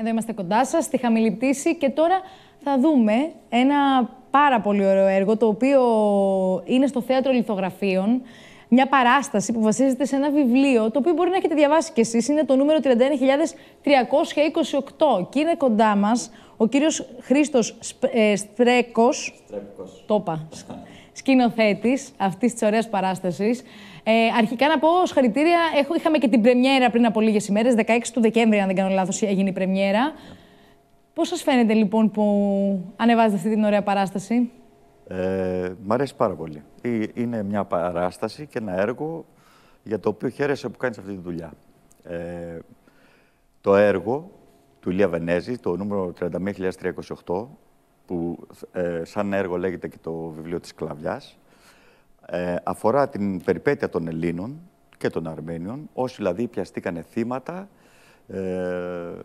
Εδώ είμαστε κοντά σας, στη χαμηλή πτήση και τώρα θα δούμε ένα πάρα πολύ ωραίο έργο το οποίο είναι στο Θέατρο Λιθογραφίων. Μια παράσταση που βασίζεται σε ένα βιβλίο το οποίο μπορεί να έχετε διαβάσει κι εσείς. Είναι το νούμερο 31.328 και είναι κοντά μας ο κύριος Χρήστος ε, Στρέκος. Το Τόπα. σκηνοθέτης αυτής της ωραίας παράστασης. Ε, αρχικά να πω συγχαρητήρια. Είχαμε και την πρεμιέρα πριν από λίγες ημέρες, 16 του Δεκέμβρη, αν δεν κάνω λάθος, έγινε η πρεμιέρα. Πώς σας φαίνεται λοιπόν που ανεβάζετε αυτή την ωραία παράσταση, ε, Μ' αρέσει πάρα πολύ. Ε, είναι μια παράσταση και ένα έργο για το οποίο χαίρεσαι που κάνεις αυτή τη δουλειά. Ε, το έργο του Ηλία Βενέζη, το νούμερο 31.328, που ε, σαν έργο λέγεται και το βιβλίο της Κλαβιάς, ε, αφορά την περιπέτεια των Ελλήνων και των Αρμένιων, όσοι δηλαδή πιαστήκανε θύματα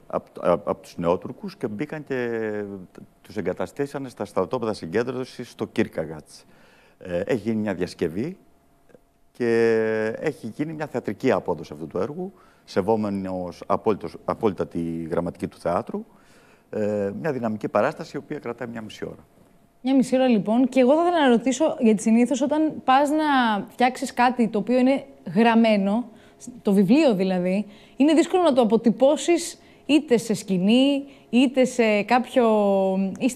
από, ε, από τους νεότουρκους και μπήκαν και τους εγκαταστήσανε στα στρατόπεδα συγκέντρωσης στο Κίρκαγατς. Ε, έχει γίνει μια διασκευή και έχει γίνει μια θεατρική απόδοση αυτού του έργου, σεβόμενος απόλυτα τη γραμματική του θεάτρου, ε, μια δυναμική παράσταση η οποία κρατάει μια μισή ώρα. Μια μισή ώρα λοιπόν. Και εγώ θα ήθελα να ρωτήσω, γιατί συνήθως όταν πας να φτιάξεις κάτι το οποίο είναι γραμμένο, το βιβλίο δηλαδή, είναι δύσκολο να το αποτυπώσεις είτε σε σκηνή, είτε σε κάποιο.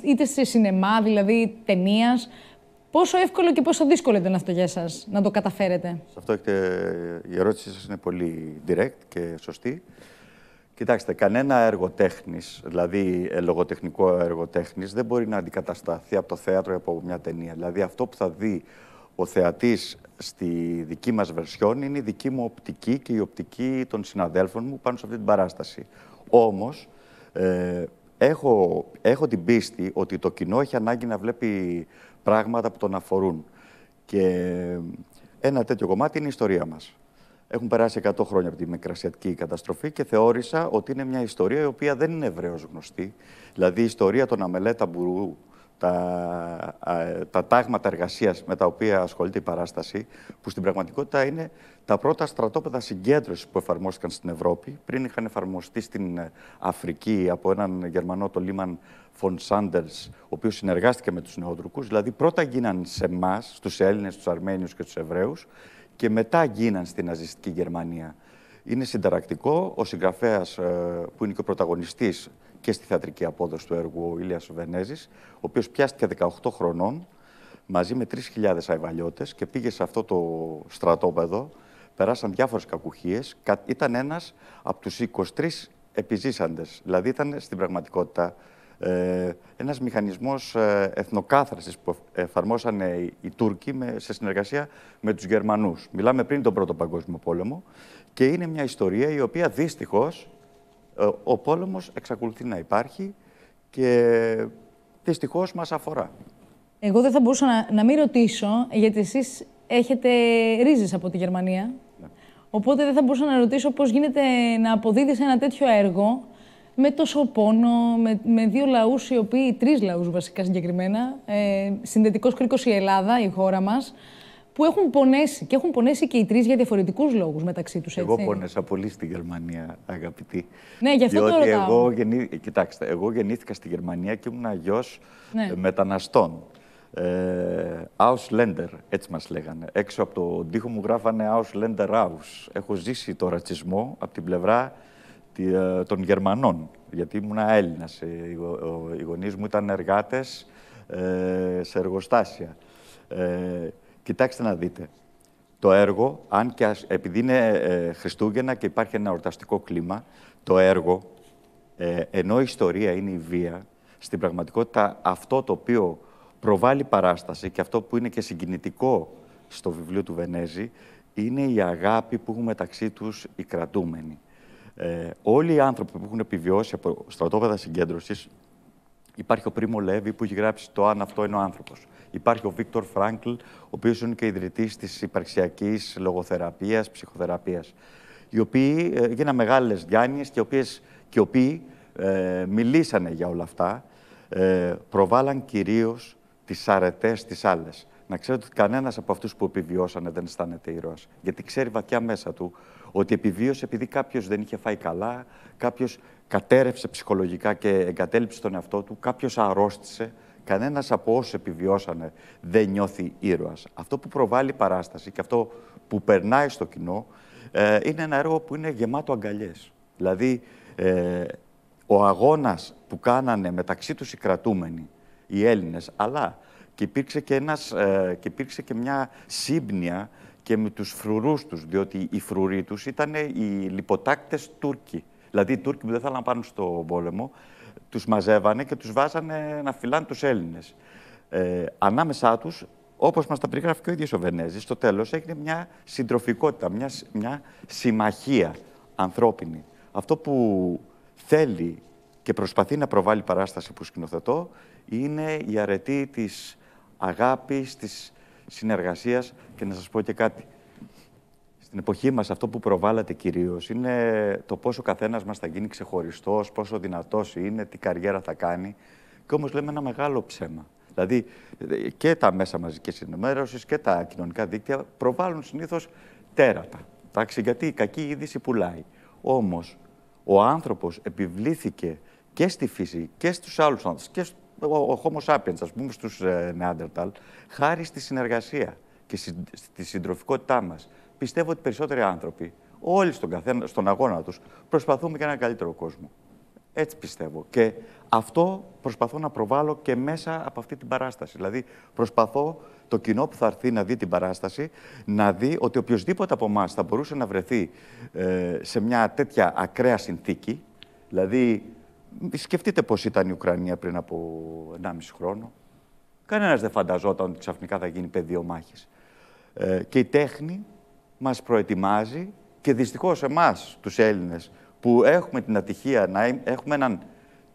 είτε σε σινεμά, δηλαδή ταινίας. Πόσο εύκολο και πόσο δύσκολο ήταν αυτό για εσάς να το καταφέρετε. Σε αυτό η ερώτησή σας είναι πολύ direct και σωστή. Κοιτάξτε, κανένα έργο τέχνης, δηλαδή ε, λογοτεχνικό έργο τέχνης, δεν μπορεί να αντικατασταθεί από το θέατρο ή από μια ταινία. Δηλαδή αυτό που θα δει ο θεατής στη δική μας βερσιόν είναι η δική μου οπτική και η οπτική των συναδέλφων μου πάνω σε αυτή την παράσταση. Όμως, ε, έχω, έχω την πίστη ότι το κοινό έχει ανάγκη να βλέπει πράγματα που τον αφορούν. Και ένα τέτοιο κομμάτι είναι η ιστορία μας. Έχουν περάσει 100 χρόνια από τη μικρασιατική καταστροφή και θεώρησα ότι είναι μια ιστορία η οποία δεν είναι ευρέως γνωστή. Δηλαδή η ιστορία των Αμελέτα Μπουρού, τα, τα τάγματα εργασίας με τα οποία ασχολείται η παράσταση, που στην πραγματικότητα είναι τα πρώτα στρατόπεδα συγκέντρωσης που εφαρμόστηκαν στην Ευρώπη. Πριν είχαν εφαρμοστεί στην Αφρική από έναν Γερμανό, τον Λίμαν Φον Σάντερ, ο οποίος συνεργάστηκε με τους νεότρουκου. Δηλαδή πρώτα γίναν σε εμάς, στους Έλληνες, του Αρμένιους και του Εβραίους και μετά γίναν στη ναζιστική Γερμανία. Είναι συνταρακτικό. Ο συγγραφέας ε, που είναι και ο πρωταγωνιστής και στη θεατρική απόδοση του έργου, ο Ηλίας Βενέζης, ο οποίος πιάστηκε 18 χρονών μαζί με 3.000 αϊβαλιώτες και πήγε σε αυτό το στρατόπεδο. Περάσαν διάφορες κακουχίες. Ήταν ένας από τους 23 επιζήσαντες. Δηλαδή ήταν στην πραγματικότητα ε, ένας μηχανισμός ε, εθνοκάθρασης που εφαρμόσαν οι Τούρκοι με, σε συνεργασία με τους Γερμανούς. Μιλάμε πριν τον Πρώτο Παγκόσμιο Πόλεμο και είναι μια ιστορία η οποία δυστυχώς ε, ο πόλεμος εξακολουθεί να υπάρχει και δυστυχώς μας αφορά. Εγώ δεν θα μπορούσα να, να μην ρωτήσω, γιατί εσείς έχετε ρίζες από τη Γερμανία. Ναι. Οπότε δεν θα μπορούσα να ρωτήσω πώς γίνεται να αποδίδεις ένα τέτοιο έργο με τόσο πόνο, με, με δύο λαούς οι οποίοι, τρεις λαούς βασικά συγκεκριμένα, ε, συνδετικός κρίκος η Ελλάδα, η χώρα μας, που έχουν πονέσει και έχουν πονέσει και οι τρεις για διαφορετικούς λόγους μεταξύ τους. Εγώ πόνεσα πολύ στη Γερμανία, αγαπητή. Ναι, γι' αυτό διότι το Εγώ γεννη... Κοιτάξτε, εγώ γεννήθηκα στη Γερμανία και ήμουν γιος ναι. Ε, μεταναστών. Ε, Ausländer, έτσι μας λέγανε. Έξω από τον τοίχο μου γράφανε Ausländer Aus. Έχω ζήσει το ρατσισμό από την πλευρά ε, των Γερμανών, γιατί ήμουν Έλληνας. Ε, οι γονείς μου ήταν εργάτες ε, σε εργοστάσια. Κοιτάξτε να δείτε. Το έργο, αν και ας, επειδή είναι Χριστούγεννα και υπάρχει ένα ορταστικό κλίμα, το έργο, ενώ η ιστορία είναι η βία, στην πραγματικότητα αυτό το οποίο προβάλλει παράσταση και αυτό που είναι και συγκινητικό στο βιβλίο του Βενέζη, είναι η αγάπη που έχουν μεταξύ τους οι κρατούμενοι. Ε, όλοι οι άνθρωποι που έχουν επιβιώσει από στρατόπεδα συγκέντρωσης, υπάρχει ο Πρίμο Λέβη που έχει γράψει το Αν αυτό είναι ο άνθρωπος. Υπάρχει ο Βίκτορ Φράγκλ, ο οποίος είναι και ιδρυτής της υπαρξιακής λογοθεραπείας, ψυχοθεραπείας. Οι οποίοι ε, γίνανε μεγάλες διάνοιες και, οποίες, και οι οποίοι ε, μιλήσανε για όλα αυτά. Ε, προβάλλαν κυρίως τις αρετές της άλλες να ξέρετε ότι κανένας από αυτούς που επιβιώσανε δεν αισθάνεται ήρωας. Γιατί ξέρει βαθιά μέσα του ότι επιβίωσε επειδή κάποιος δεν είχε φάει καλά, κάποιος κατέρευσε ψυχολογικά και εγκατέλειψε τον εαυτό του, κάποιος αρρώστησε. Κανένας από όσους επιβιώσανε δεν νιώθει ήρωας. Αυτό που προβάλλει η παράσταση και αυτό που περνάει στο κοινό ε, είναι ένα έργο που είναι γεμάτο αγκαλιές. Δηλαδή, ε, ο αγώνας που κάνανε μεταξύ τους οι κρατούμενοι, οι Έλληνες, αλλά και υπήρξε και, ένας, ε, και, μια σύμπνοια και με τους φρουρούς τους, διότι οι φρουροί τους ήταν οι λιποτάκτες Τούρκοι. Δηλαδή οι Τούρκοι που δεν θέλαν να πάνε στον πόλεμο, τους μαζεύανε και τους βάζανε να φυλάνε τους Έλληνες. Ε, ανάμεσά τους, όπως μας τα περιγράφει και ο ίδιος ο Βενέζης, στο τέλος έγινε μια συντροφικότητα, μια, μια συμμαχία ανθρώπινη. Αυτό που θέλει και προσπαθεί να προβάλλει παράσταση που σκηνοθετώ είναι η αρετή της αγάπη, της συνεργασίας και να σας πω και κάτι. Στην εποχή μας αυτό που προβάλλατε κυρίως είναι το πόσο καθένας μας θα γίνει ξεχωριστός, πόσο δυνατός είναι, τι καριέρα θα κάνει. Και όμως λέμε ένα μεγάλο ψέμα. Δηλαδή και τα μέσα μαζικής ενημέρωσης και τα κοινωνικά δίκτυα προβάλλουν συνήθως τέρατα. Εντάξει, γιατί η κακή είδηση πουλάει. Όμως ο άνθρωπος επιβλήθηκε και στη φύση και στους άλλους άνθρωπους και ο, ο Homo sapiens, ας πούμε, στους ε, Neanderthal, χάρη στη συνεργασία και στη, στη συντροφικότητά μας. Πιστεύω ότι περισσότεροι άνθρωποι, όλοι στον, στον αγώνα τους, προσπαθούμε για έναν καλύτερο κόσμο. Έτσι πιστεύω. Και αυτό προσπαθώ να προβάλλω και μέσα από αυτή την παράσταση. Δηλαδή, προσπαθώ το κοινό που θα έρθει να δει την παράσταση, να δει ότι οποιοδήποτε από εμάς θα μπορούσε να βρεθεί ε, σε μια τέτοια ακραία συνθήκη, δηλαδή Σκεφτείτε πώς ήταν η Ουκρανία πριν από 1,5 χρόνο. Κανένας δεν φανταζόταν ότι ξαφνικά θα γίνει πεδίο μάχης. Ε, και η τέχνη μας προετοιμάζει και δυστυχώς εμάς, τους Έλληνες, που έχουμε την ατυχία να έχουμε έναν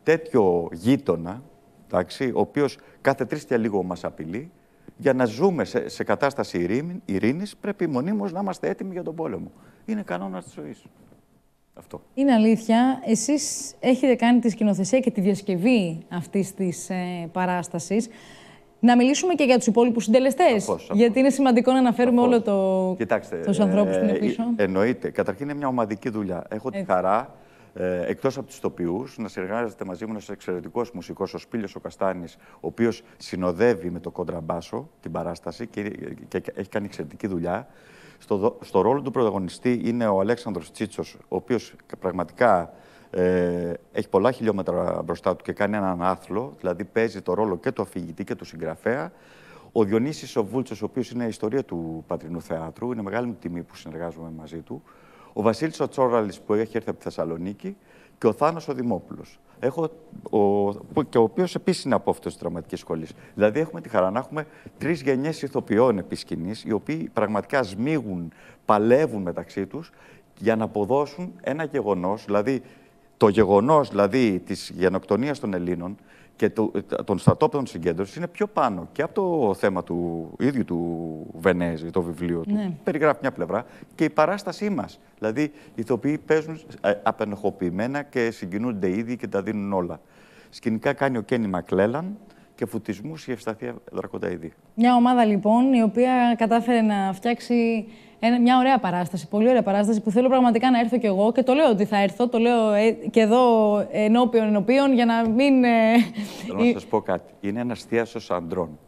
τέτοιο γείτονα, εντάξει, ο οποίος κάθε και λίγο μας απειλεί, για να ζούμε σε, σε κατάσταση ειρήνη, ειρήνης, πρέπει μονίμως να είμαστε έτοιμοι για τον πόλεμο. Είναι κανόνας της ζωής αυτό. Είναι αλήθεια. Εσείς έχετε κάνει τη σκηνοθεσία και τη διασκευή αυτής της ε, παράστασης. Να μιλήσουμε και για τους υπόλοιπους συντελεστές. Γιατί είναι σημαντικό να αναφέρουμε όλο το. Κοιτάξτε. Τους ανθρώπους που είναι ε, πίσω. Ε, εννοείται. Καταρχήν είναι μια ομαδική δουλειά. Έχω τη χαρά ε, εκτός από τους τοπιούς, να συνεργάζεται μαζί μου ένας εξαιρετικός μουσικός, ο Σπίλιος ο Καστάνης, ο οποίος συνοδεύει με το κοντραμπάσο την παράσταση και, και, και έχει κάνει εξαιρετική δουλειά. Στο, στο ρόλο του πρωταγωνιστή είναι ο Αλέξανδρος Τσίτσος, ο οποίος πραγματικά ε, έχει πολλά χιλιόμετρα μπροστά του και κάνει έναν άθλο, δηλαδή παίζει το ρόλο και του αφηγητή και του συγγραφέα. Ο Διονύσης ο Βούλτσος, ο οποίος είναι η ιστορία του Πατρινού Θεάτρου, είναι μεγάλη μου τιμή που συνεργάζομαι μαζί του ο Βασίλης ο Τσόραλης που έχει έρθει από τη Θεσσαλονίκη και ο Θάνος ο Δημόπουλος. Έχω, ο, και ο οποίος επίσης είναι απόφυτο τη Δραματική σχολή. Δηλαδή έχουμε τη χαρά να έχουμε τρεις γενιές ηθοποιών επί σκηνή, οι οποίοι πραγματικά σμίγουν, παλεύουν μεταξύ τους για να αποδώσουν ένα γεγονός, δηλαδή το γεγονός δηλαδή της γενοκτονίας των Ελλήνων και το, ε, των στρατόπεδων συγκέντρωσης είναι πιο πάνω και από το θέμα του ίδιου του Βενέζη, το βιβλίο του. Ναι. Περιγράφει μια πλευρά και η παράστασή μας. Δηλαδή, οι ηθοποιοί παίζουν ε, απενεχοποιημένα και συγκινούνται ήδη και τα δίνουν όλα. Σκηνικά κάνει ο Κένι Μακλέλαν και φωτισμού η Ευσταθία Δρακονταίδη. Μια ομάδα λοιπόν η οποία κατάφερε να φτιάξει ένα, μια ωραία παράσταση, πολύ ωραία παράσταση που θέλω πραγματικά να έρθω κι εγώ και το λέω ότι θα έρθω, το λέω ε, και εδώ ενώπιον ενώπιον για να μην... Ε, θέλω να ε, σας πω κάτι, είναι ένα θίασος αντρών.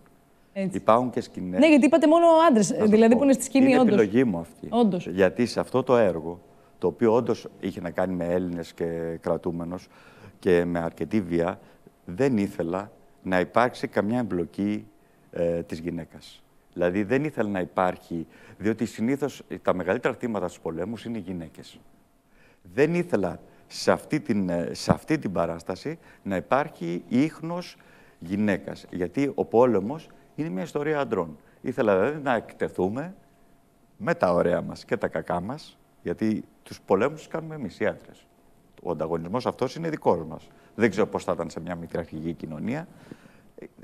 Έτσι. Υπάρχουν και σκηνές. Ναι, γιατί είπατε μόνο άντρε, δηλαδή πω. που είναι στη σκηνή, όντω. Είναι όντως. επιλογή μου αυτή. Όντως. Γιατί σε αυτό το έργο, το οποίο όντως είχε να κάνει με Έλληνες και κρατούμενος και με αρκετή βία, δεν ήθελα να υπάρξει καμιά εμπλοκή ε, της γυναίκας. Δηλαδή δεν ήθελα να υπάρχει, διότι συνήθως τα μεγαλύτερα θύματα στους πολέμους είναι οι γυναίκες. Δεν ήθελα σε αυτή την, ε, σε αυτή την παράσταση να υπάρχει ίχνος γυναίκας, γιατί ο πόλεμος είναι μια ιστορία αντρών. Ήθελα δηλαδή να εκτεθούμε με τα ωραία μας και τα κακά μας, γιατί τους πολέμους τους κάνουμε εμείς οι άντρες. Ο ανταγωνισμός αυτός είναι δικός μας. Δεν ξέρω πώς θα ήταν σε μια μητριαρχική κοινωνία,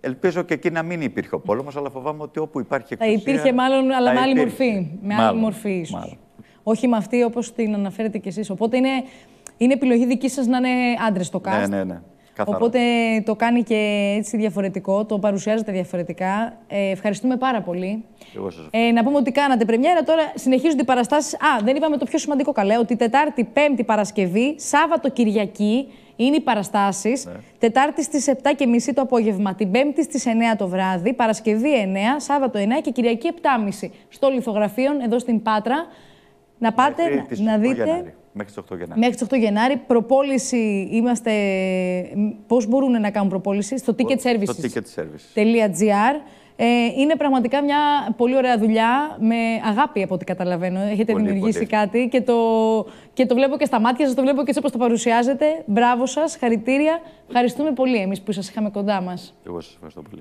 Ελπίζω και εκεί να μην υπήρχε ο πόλεμος, αλλά φοβάμαι ότι όπου υπάρχει εκτό. Θα υπήρχε μάλλον, αλλά με άλλη μορφή. Με άλλη μορφή, ίσως. Όχι με αυτή όπως την αναφέρετε κι εσείς. Οπότε είναι, είναι επιλογή δική σας να είναι άντρες το κάστρο. Οπότε το κάνει και έτσι διαφορετικό, το παρουσιάζεται διαφορετικά. Ε, ευχαριστούμε πάρα πολύ. ε, να πούμε ότι κάνατε πρεμιέρα, τώρα συνεχίζονται οι παραστάσεις. Α, δεν είπαμε το πιο σημαντικό καλέ, ότι Τετάρτη, Πέμπτη Παρασκευή, Σάββατο, Κυριακή είναι οι παραστάσεις. Ναι. Τετάρτη στις 7.30 το απόγευμα, την Πέμπτη στις 9 το βράδυ, Παρασκευή 9, Σάββατο 9 και Κυριακή 7.30 στο Λιθογραφείο εδώ στην Πάτρα. Να πάτε, να, δείτε. Μέχρι τις 8 Γενάρη. Μέχρι τις 8 Γενάρη. Προπόληση είμαστε. Πώς μπορούν να κάνουν προπόληση στο ticket services. Στο ticket services. Ε, είναι πραγματικά μια πολύ ωραία δουλειά με αγάπη από ό,τι καταλαβαίνω. Έχετε πολύ, δημιουργήσει κάτι και το, και το βλέπω και στα μάτια σας το βλέπω και έτσι όπως το παρουσιάζετε. Μπράβο σας, χαρητήρια. Ευχαριστούμε πολύ εμείς που σας είχαμε κοντά μας. Εγώ σας ευχαριστώ πολύ.